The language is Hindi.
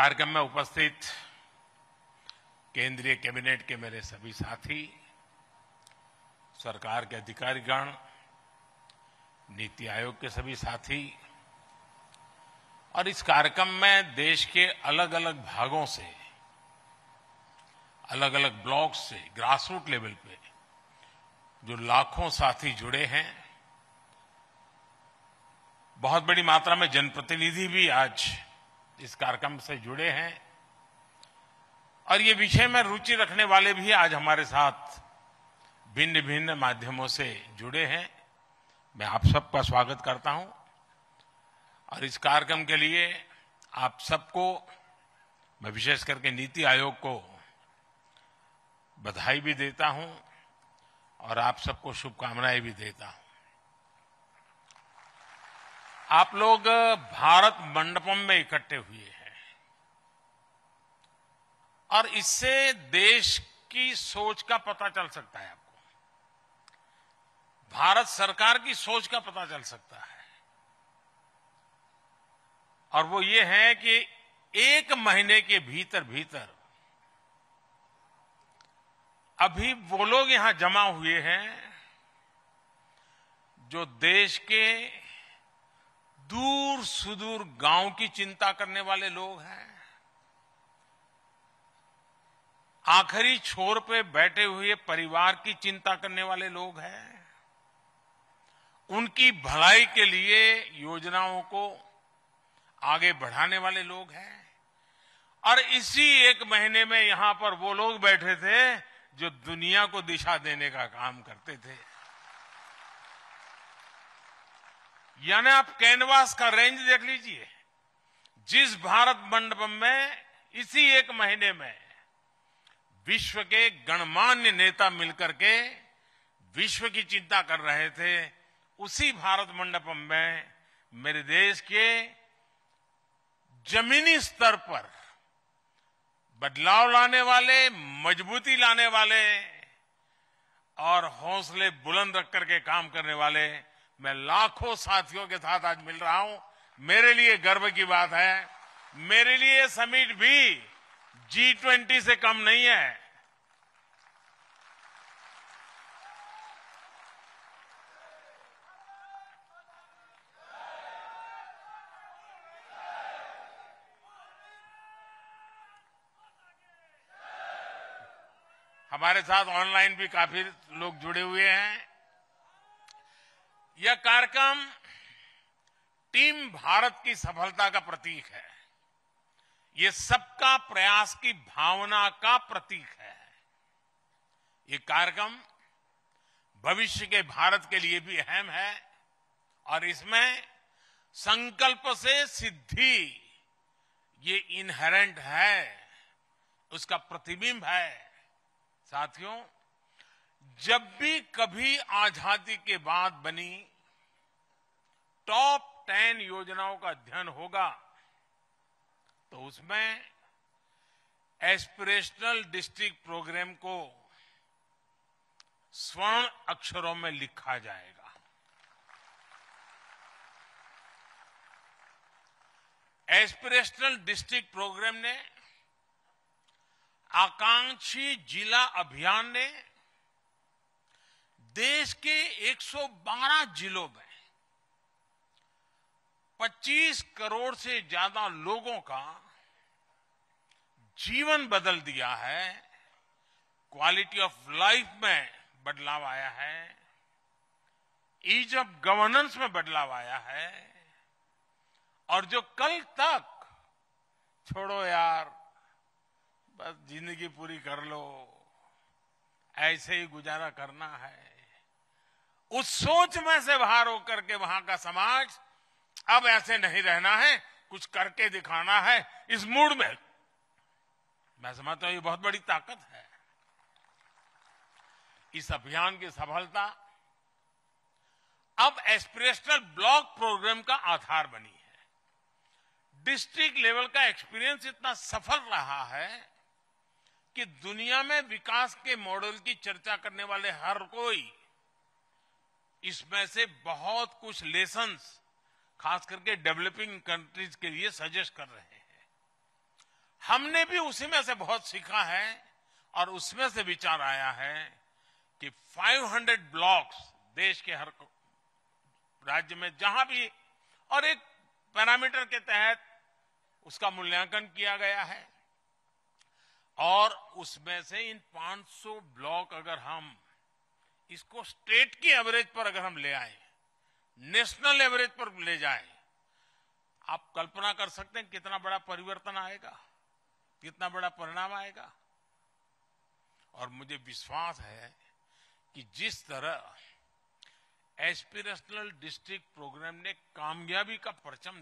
कार्यक्रम में उपस्थित केंद्रीय कैबिनेट के मेरे सभी साथी सरकार के अधिकारीगण नीति आयोग के सभी साथी और इस कार्यक्रम में देश के अलग अलग भागों से अलग अलग ब्लॉक से ग्रासरूट लेवल पे जो लाखों साथी जुड़े हैं बहुत बड़ी मात्रा में जनप्रतिनिधि भी आज इस कार्यक्रम से जुड़े हैं और ये विषय में रुचि रखने वाले भी आज हमारे साथ भिन्न भिन्न माध्यमों से जुड़े हैं मैं आप सबका स्वागत करता हूं और इस कार्यक्रम के लिए आप सबको मैं विशेष करके नीति आयोग को बधाई भी देता हूं और आप सबको शुभकामनाएं भी देता हूं आप लोग भारत मंडपम में इकट्ठे हुए हैं और इससे देश की सोच का पता चल सकता है आपको भारत सरकार की सोच का पता चल सकता है और वो ये है कि एक महीने के भीतर भीतर अभी वो लोग यहां जमा हुए हैं जो देश के दूर सुदूर गांव की चिंता करने वाले लोग हैं आखिरी छोर पे बैठे हुए परिवार की चिंता करने वाले लोग हैं उनकी भलाई के लिए योजनाओं को आगे बढ़ाने वाले लोग हैं और इसी एक महीने में यहां पर वो लोग बैठे थे जो दुनिया को दिशा देने का काम करते थे यानी आप कैनवास का रेंज देख लीजिए जिस भारत मंडपम में इसी एक महीने में विश्व के गणमान्य नेता मिलकर के विश्व की चिंता कर रहे थे उसी भारत मंडपम में मेरे देश के जमीनी स्तर पर बदलाव लाने वाले मजबूती लाने वाले और हौसले बुलंद रख करके काम करने वाले मैं लाखों साथियों के साथ आज मिल रहा हूं मेरे लिए गर्व की बात है मेरे लिए समिट भी जी ट्वेंटी से कम नहीं है हमारे साथ ऑनलाइन भी काफी लोग जुड़े हुए हैं यह कार्यक्रम टीम भारत की सफलता का प्रतीक है ये सबका प्रयास की भावना का प्रतीक है ये कार्यक्रम भविष्य के भारत के लिए भी अहम है और इसमें संकल्प से सिद्धि ये इनहेरेंट है उसका प्रतिबिंब है साथियों जब भी कभी आजादी के बाद बनी टॉप टेन योजनाओं का अध्ययन होगा तो उसमें एस्पिरेशनल डिस्ट्रिक्ट प्रोग्राम को स्वर्ण अक्षरों में लिखा जाएगा एस्पिरेशनल डिस्ट्रिक्ट प्रोग्राम ने आकांक्षी जिला अभियान ने देश के 112 जिलों में 25 करोड़ से ज्यादा लोगों का जीवन बदल दिया है क्वालिटी ऑफ लाइफ में बदलाव आया है ईज ऑफ गवर्नेंस में बदलाव आया है और जो कल तक छोड़ो यार बस जिंदगी पूरी कर लो ऐसे ही गुजारा करना है उस सोच में से बाहर होकर के वहां का समाज अब ऐसे नहीं रहना है कुछ करके दिखाना है इस मूड में मैं समझता हूं ये बहुत बड़ी ताकत है इस अभियान की सफलता अब एस्पिरेशनल ब्लॉक प्रोग्राम का आधार बनी है डिस्ट्रिक्ट लेवल का एक्सपीरियंस इतना सफल रहा है कि दुनिया में विकास के मॉडल की चर्चा करने वाले हर कोई इसमें से बहुत कुछ लेसन्स खास करके डेवलपिंग कंट्रीज के लिए सजेस्ट कर रहे हैं हमने भी उसी में से बहुत सीखा है और उसमें से विचार आया है कि 500 ब्लॉक्स देश के हर राज्य में जहां भी और एक पैरामीटर के तहत उसका मूल्यांकन किया गया है और उसमें से इन 500 ब्लॉक अगर हम इसको स्टेट की एवरेज पर अगर हम ले आए नेशनल एवरेज पर ले जाए आप कल्पना कर सकते हैं कितना बड़ा परिवर्तन आएगा कितना बड़ा परिणाम आएगा और मुझे विश्वास है कि जिस तरह एस्पिरेशनल डिस्ट्रिक्ट प्रोग्राम ने कामयाबी का परचम